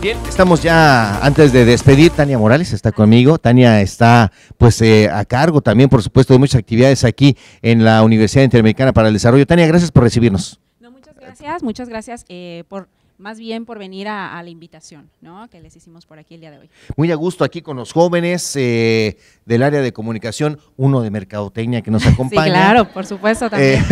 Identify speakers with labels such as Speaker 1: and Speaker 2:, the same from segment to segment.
Speaker 1: Bien, estamos ya antes de despedir. Tania Morales está conmigo. Tania está, pues, eh, a cargo también, por supuesto, de muchas actividades aquí en la Universidad Interamericana para el Desarrollo. Tania, gracias por recibirnos. No,
Speaker 2: muchas gracias, muchas gracias eh, por más bien por venir a, la invitación que les hicimos por aquí el día de hoy.
Speaker 1: Muy a gusto aquí con los jóvenes eh, del área de comunicación, uno de mercadotecnia que nos acompaña. sí, claro, por supuesto eh, también.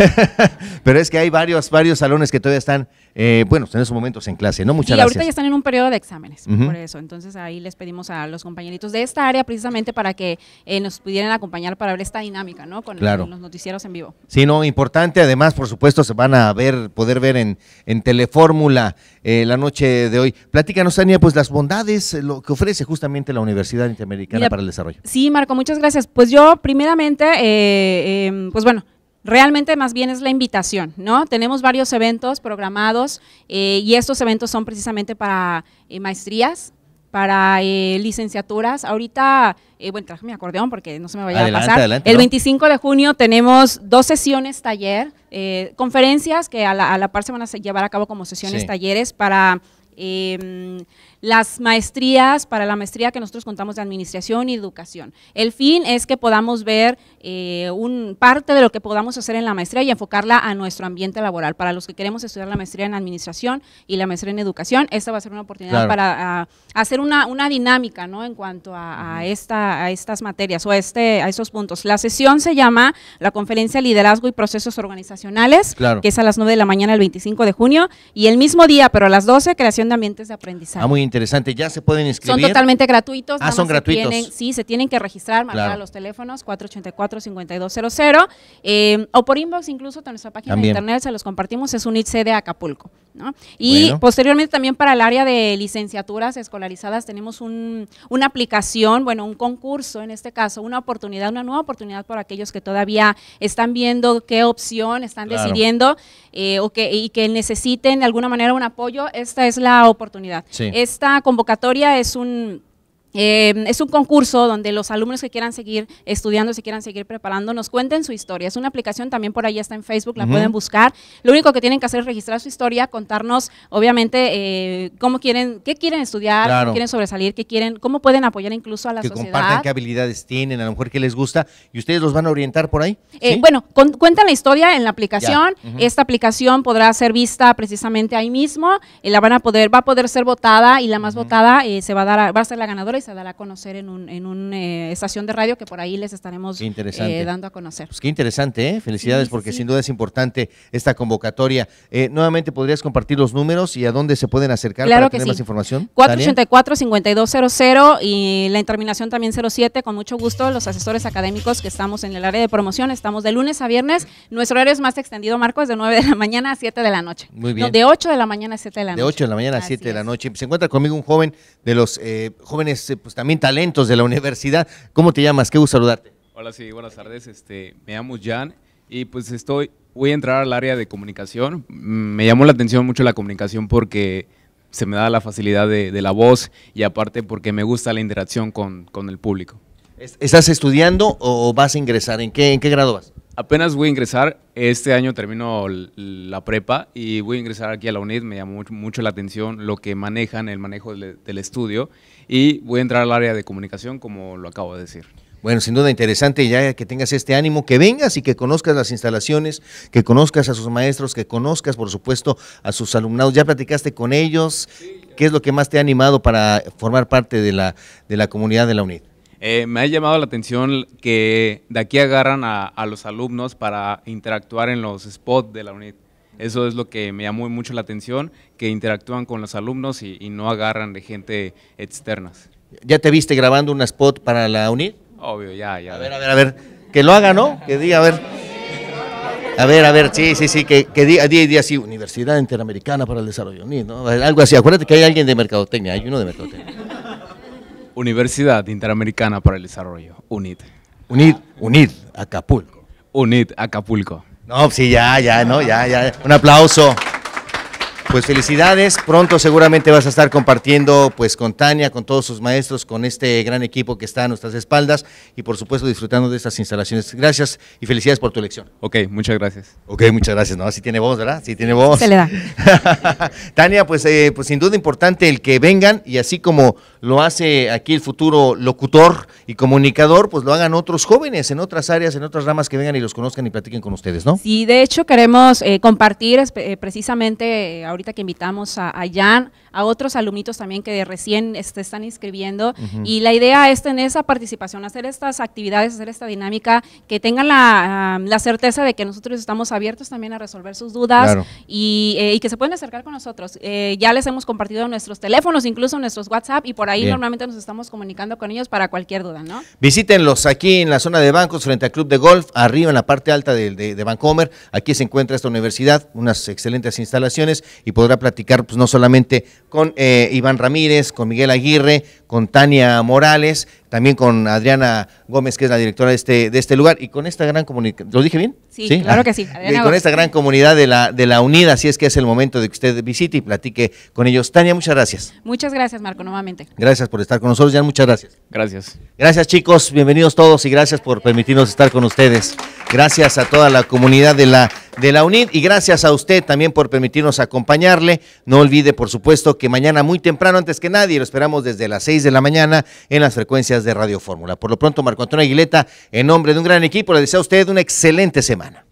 Speaker 1: pero es que hay varios, varios salones que todavía están, eh, bueno, en esos momentos en clase, ¿no? Muchas y ahorita ya
Speaker 2: están en un periodo de exámenes, por eso. Entonces ahí les pedimos a los compañeritos de esta área precisamente para que eh, nos pudieran acompañar para ver esta dinámica, ¿no? Con, los noticieros en vivo.
Speaker 1: Sí, no, importante. Además, por supuesto, se van a ver, poder ver en Telefórmula. Eh, la noche de hoy. Platícanos, Tania, pues las bondades, lo que ofrece justamente la Universidad Interamericana para el Desarrollo. Sí,
Speaker 2: Marco, muchas gracias. Pues yo, primeramente, eh, em, pues bueno, realmente más bien es la invitación, ¿no? Tenemos varios eventos programados eh, y estos eventos son precisamente para maestrías, para eh, licenciaturas. Ahorita, eh, bueno, traje mi acordeón porque no se me vaya a pasar. el 25 de junio tenemos dos sesiones taller, eh, conferencias que a la, a la, par se van a llevar a cabo como sesiones talleres para Em, las maestrías, para la maestría que nosotros contamos de administración y educación. El fin es que podamos ver eh, un, parte de lo que podamos hacer en la maestría y enfocarla a nuestro ambiente laboral. Para los que queremos estudiar la maestría en administración y la maestría en educación, esta va a ser una oportunidad para ah, hacer una, dinámica ¿no? en cuanto a, esta, a estas materias o a, este, a estos puntos. La sesión se llama la conferencia Liderazgo y Procesos Organizacionales, que es a las 9 de la mañana el 25 de junio, y el mismo día, pero a las 12, creación de ambientes de aprendizaje. Ah, muy
Speaker 1: interesante. Ya se pueden inscribir. Son totalmente
Speaker 2: gratuitos. Ah, son gratuitos. sí, se tienen que registrar, marcar a los teléfonos 484-5200 eh, o por inbox incluso en nuestra página de internet se los compartimos. Es un ITC de Acapulco. ¿no? Y posteriormente también para el área de licenciaturas escolarizadas tenemos una aplicación, bueno, un concurso en este caso, una oportunidad, una nueva oportunidad para aquellos que todavía están viendo qué opción están decidiendo eh, o que, y que necesiten de alguna manera un apoyo. Esta es la oportunidad. Esta convocatoria es un Em, es un concurso donde los alumnos que quieran seguir estudiando, se quieran seguir preparando, nos cuenten su historia. Es una aplicación, también por ahí está en Facebook, la pueden buscar. Lo único que tienen que hacer es registrar su historia, contarnos, obviamente, eh, cómo quieren, qué quieren estudiar, qué quieren sobresalir, qué quieren, cómo pueden apoyar incluso a la sociedad. Que compartan qué
Speaker 1: habilidades tienen, a lo mejor qué les gusta, y ustedes los van a orientar por ahí. Eh, bueno,
Speaker 2: con, cuentan la historia en la aplicación. Esta aplicación podrá ser vista precisamente ahí mismo. Eh, la van a poder, va a poder ser votada y la más votada se va a dar, va a ser la ganadora se dará a conocer en una en un, eh, estación de radio que por ahí les estaremos eh, dando a conocer. Pues qué
Speaker 1: interesante, ¿eh? felicidades porque sin duda es importante esta convocatoria. Eh, nuevamente podrías compartir los números y a dónde se pueden acercar para tener más información.
Speaker 2: 484-5200 y la interminación también 07, con mucho gusto los asesores académicos que estamos en el área de promoción, estamos de lunes a viernes, nuestro horario es más extendido, Marco, es de 9 de la mañana a 7 de la noche. Muy bien. No, de 8 de la mañana a 7 de la noche. De 8 de
Speaker 1: la mañana a 7 de la noche. Se encuentra conmigo un joven de los jóvenes pues también talentos de la universidad. ¿Cómo te llamas? Qué gusto saludarte.
Speaker 3: Hola, sí, buenas tardes. Este, me llamo Jan y pues estoy, voy a entrar al área de comunicación. Mm, me llamó la atención mucho la comunicación porque se me da la facilidad de, la voz y aparte porque me gusta la interacción con, el público. ¿Estás estudiando o vas a ingresar? ¿En qué, en qué grado vas? Apenas voy a ingresar, este año termino la prepa y voy a ingresar aquí a la UNID, me llamó mucho la atención lo que manejan, el manejo del estudio y voy a entrar al área de comunicación como lo acabo de decir.
Speaker 1: Bueno, sin duda interesante ya que tengas este ánimo, que vengas y que conozcas las instalaciones, que conozcas a sus maestros, que conozcas por supuesto a sus alumnados. ¿Ya platicaste con ellos? ¿Qué es lo que más te ha animado para formar parte de la, de la comunidad de la UNID?
Speaker 3: Eh, me ha llamado la atención que de aquí agarran a, los alumnos para interactuar en los spots de la UNIT. Eso es lo que me llamó mucho la atención, que interactúan con los alumnos y, no agarran de gente externas.
Speaker 1: ¿Ya te viste grabando un spot para la Unid?
Speaker 3: Obvio, ya, ya. A ver, a ver, a ver.
Speaker 1: Que lo haga, ¿no? Que diga, a ver. A ver, a ver, sí, sí, sí, que, que diga, día día así, Universidad Interamericana para el Desarrollo UNIT, ¿no? Algo así, acuérdate que hay alguien de mercadotecnia, hay uno de
Speaker 3: mercadotecnia. Universidad Interamericana para el Desarrollo, UNIT. UNIT, UNIT, Acapulco. UNIT, Acapulco.
Speaker 1: No, sí, ya, ya, no, ya, ya. Un
Speaker 3: aplauso. Pues
Speaker 1: felicidades, pronto seguramente vas a estar compartiendo pues con Tania, con todos sus maestros, con este gran equipo que está a nuestras espaldas y por supuesto disfrutando de estas instalaciones. Gracias y felicidades por tu elección. Ok, muchas gracias. Ok, muchas gracias. No, así tiene voz, ¿verdad? Sí tiene voz. Se le da. Tania, pues, eh, pues sin duda importante el que vengan y así como lo hace aquí el futuro locutor y comunicador, pues lo hagan otros jóvenes en otras áreas, en otras ramas que vengan y los conozcan y platiquen con ustedes, ¿no?
Speaker 2: Sí, de hecho queremos eh, compartir eh, precisamente ahorita que invitamos a, Jan, a otros alumnitos también que recién este, están inscribiendo. Y la idea es tener esa participación, hacer estas actividades, hacer esta dinámica, que tengan la, certeza de que nosotros estamos abiertos también a resolver sus dudas eh, y, que se pueden acercar con nosotros. Eh, ya les hemos compartido nuestros teléfonos, incluso nuestros WhatsApp, y por ahí normalmente nos estamos comunicando con ellos para cualquier duda, ¿no?
Speaker 1: Visítenlos aquí en la zona de bancos, frente al Club de Golf, arriba en la parte alta de, de, Aquí se encuentra esta universidad, unas excelentes instalaciones y podrá platicar pues, no solamente con eh, Iván Ramírez, con Miguel Aguirre, con Tania Morales, también con Adriana Gómez, que es la directora de este, de este lugar, y con esta gran comunidad, ¿lo dije bien?
Speaker 2: Sí, claro ah. que sí. y con esta gran
Speaker 1: comunidad de la, de la así es que es el momento de que usted visite y platique con ellos. Tania, muchas gracias.
Speaker 2: Muchas gracias, Marco, nuevamente.
Speaker 1: Gracias por estar con nosotros, Jan, muchas gracias. Gracias. Gracias, chicos, bienvenidos todos y gracias por permitirnos estar con ustedes. Gracias a toda la comunidad de la de la UNID y gracias a usted también por permitirnos acompañarle. No olvide, por supuesto, que mañana muy temprano, antes que nadie, lo esperamos desde las 6 de la mañana en las frecuencias de Radio Fórmula. Por lo pronto, Marco Antonio Aguileta, en nombre de un gran equipo, le deseo a usted una excelente semana.